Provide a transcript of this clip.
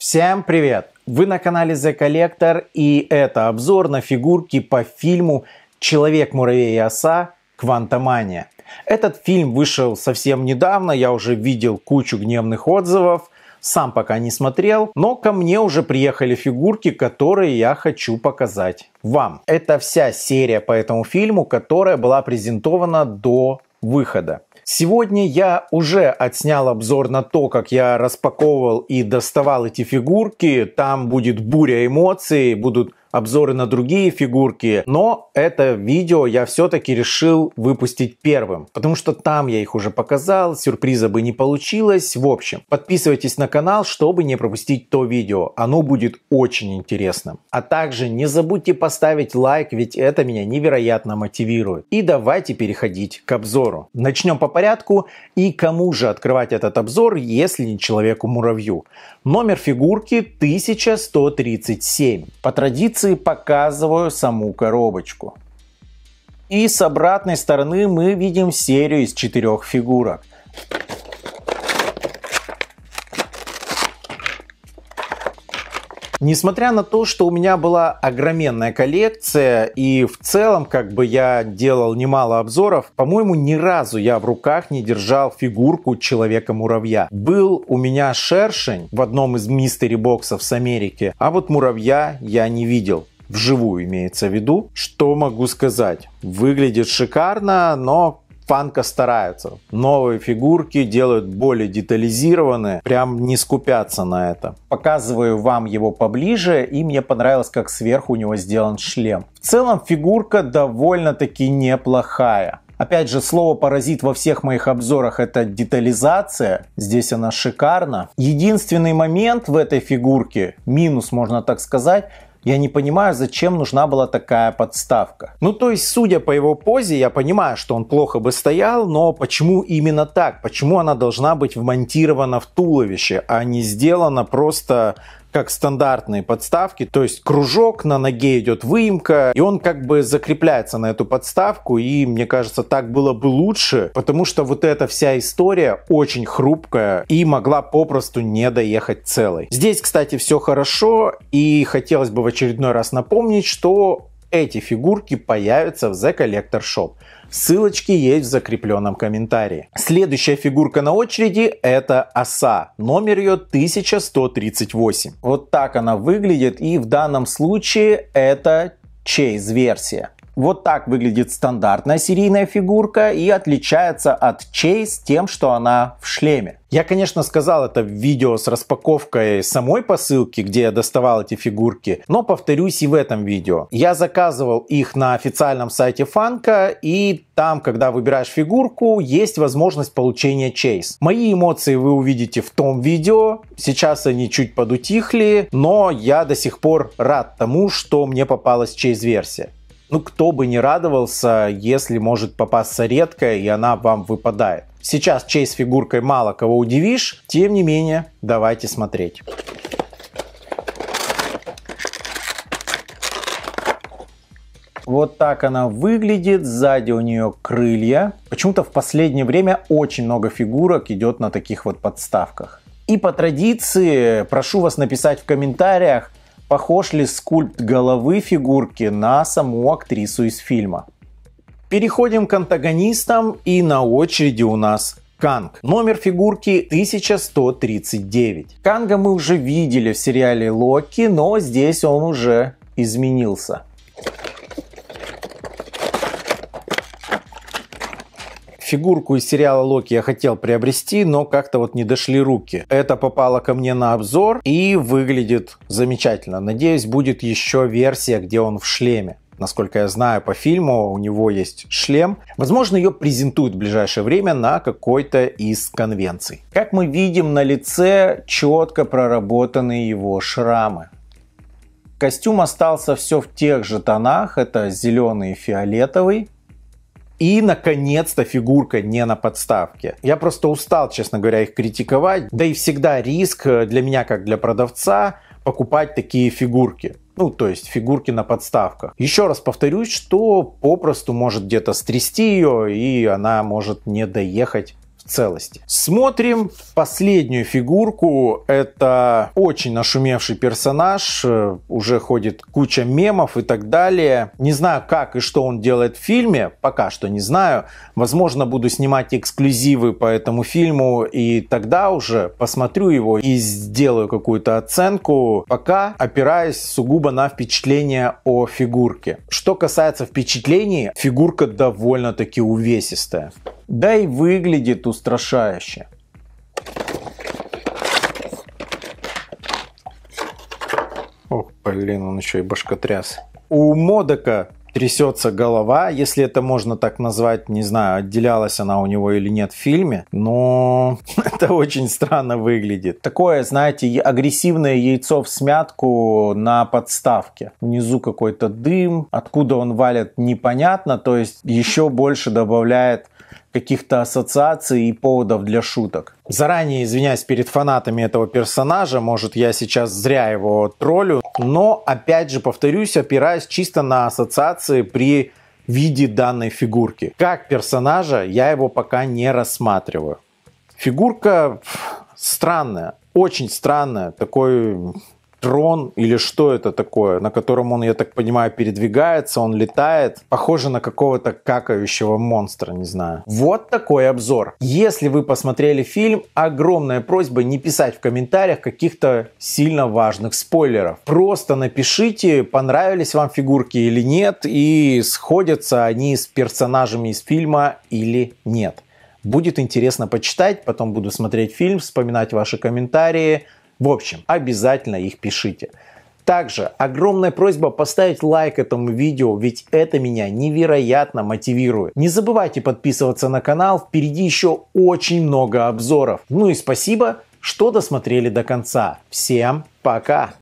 Всем привет! Вы на канале The Collector и это обзор на фигурки по фильму «Человек-муравей и оса. Квантомания». Этот фильм вышел совсем недавно, я уже видел кучу гневных отзывов, сам пока не смотрел, но ко мне уже приехали фигурки, которые я хочу показать вам. Это вся серия по этому фильму, которая была презентована до выхода. Сегодня я уже отснял обзор на то, как я распаковывал и доставал эти фигурки. Там будет буря эмоций, будут обзоры на другие фигурки, но это видео я все-таки решил выпустить первым, потому что там я их уже показал, сюрприза бы не получилось. В общем, подписывайтесь на канал, чтобы не пропустить то видео, оно будет очень интересным. А также не забудьте поставить лайк, ведь это меня невероятно мотивирует. И давайте переходить к обзору. Начнем по порядку и кому же открывать этот обзор, если не человеку-муравью. Номер фигурки 1137. По традиции позиции показываю саму коробочку. И с обратной стороны мы видим серию из четырех фигурок. Несмотря на то, что у меня была огроменная коллекция, и в целом, как бы я делал немало обзоров, по-моему, ни разу я в руках не держал фигурку Человека-муравья. Был у меня шершень в одном из мистери-боксов с Америки, а вот муравья я не видел вживую имеется в виду. Что могу сказать? Выглядит шикарно, но Фанка стараются. Новые фигурки делают более детализированные, прям не скупятся на это. Показываю вам его поближе, и мне понравилось, как сверху у него сделан шлем. В целом фигурка довольно-таки неплохая. Опять же, слово паразит во всех моих обзорах это детализация. Здесь она шикарна. Единственный момент в этой фигурке, минус можно так сказать, я не понимаю, зачем нужна была такая подставка. Ну, то есть, судя по его позе, я понимаю, что он плохо бы стоял, но почему именно так? Почему она должна быть вмонтирована в туловище, а не сделана просто как стандартные подставки, то есть кружок, на ноге идет выемка, и он как бы закрепляется на эту подставку, и мне кажется, так было бы лучше, потому что вот эта вся история очень хрупкая и могла попросту не доехать целой. Здесь, кстати, все хорошо, и хотелось бы в очередной раз напомнить, что эти фигурки появятся в The Collector Shop. Ссылочки есть в закрепленном комментарии. Следующая фигурка на очереди это оса. Номер ее 1138. Вот так она выглядит и в данном случае это чейз версия. Вот так выглядит стандартная серийная фигурка и отличается от Chase тем, что она в шлеме. Я, конечно, сказал это в видео с распаковкой самой посылки, где я доставал эти фигурки, но повторюсь и в этом видео. Я заказывал их на официальном сайте Фанка, и там, когда выбираешь фигурку, есть возможность получения Chase. Мои эмоции вы увидите в том видео, сейчас они чуть подутихли, но я до сих пор рад тому, что мне попалась Chase версия. Ну, кто бы не радовался, если может попасться редкая, и она вам выпадает. Сейчас честь фигуркой мало кого удивишь, тем не менее, давайте смотреть. Вот так она выглядит. Сзади у нее крылья. Почему-то в последнее время очень много фигурок идет на таких вот подставках. И по традиции прошу вас написать в комментариях, похож ли скульпт головы фигурки на саму актрису из фильма. Переходим к антагонистам и на очереди у нас Канг. Номер фигурки 1139. Канга мы уже видели в сериале Локи, но здесь он уже изменился. Фигурку из сериала Локи я хотел приобрести, но как-то вот не дошли руки. Это попало ко мне на обзор и выглядит замечательно. Надеюсь, будет еще версия, где он в шлеме насколько я знаю по фильму, у него есть шлем. Возможно, ее презентуют в ближайшее время на какой-то из конвенций. Как мы видим, на лице четко проработаны его шрамы. Костюм остался все в тех же тонах, это зеленый и фиолетовый. И, наконец-то, фигурка не на подставке. Я просто устал, честно говоря, их критиковать. Да и всегда риск э, для меня, как для продавца, покупать такие фигурки. Ну, то есть фигурки на подставках. Еще раз повторюсь, что попросту может где-то стрясти ее, и она может не доехать целости. Смотрим последнюю фигурку. Это очень нашумевший персонаж. Э, уже ходит куча мемов и так далее. Не знаю, как и что он делает в фильме. Пока что не знаю. Возможно, буду снимать эксклюзивы по этому фильму. И тогда уже посмотрю его и сделаю какую-то оценку. Пока опираясь сугубо на впечатление о фигурке. Что касается впечатлений, фигурка довольно-таки увесистая да и выглядит устрашающе. Ох, блин, он еще и башкотряс. У Модока трясется голова, если это можно так назвать, не знаю, отделялась она у него или нет в фильме, но это очень странно выглядит. Такое, знаете, агрессивное яйцо в смятку на подставке. Внизу какой-то дым, откуда он валит непонятно, то есть еще больше добавляет каких-то ассоциаций и поводов для шуток. Заранее извиняюсь перед фанатами этого персонажа, может я сейчас зря его троллю, но опять же повторюсь, опираясь чисто на ассоциации при виде данной фигурки. Как персонажа я его пока не рассматриваю. Фигурка странная, очень странная, такой трон или что это такое, на котором он, я так понимаю, передвигается, он летает. Похоже на какого-то какающего монстра, не знаю. Вот такой обзор. Если вы посмотрели фильм, огромная просьба не писать в комментариях каких-то сильно важных спойлеров. Просто напишите, понравились вам фигурки или нет, и сходятся они с персонажами из фильма или нет. Будет интересно почитать, потом буду смотреть фильм, вспоминать ваши комментарии, в общем, обязательно их пишите. Также огромная просьба поставить лайк этому видео, ведь это меня невероятно мотивирует. Не забывайте подписываться на канал, впереди еще очень много обзоров. Ну и спасибо, что досмотрели до конца. Всем пока!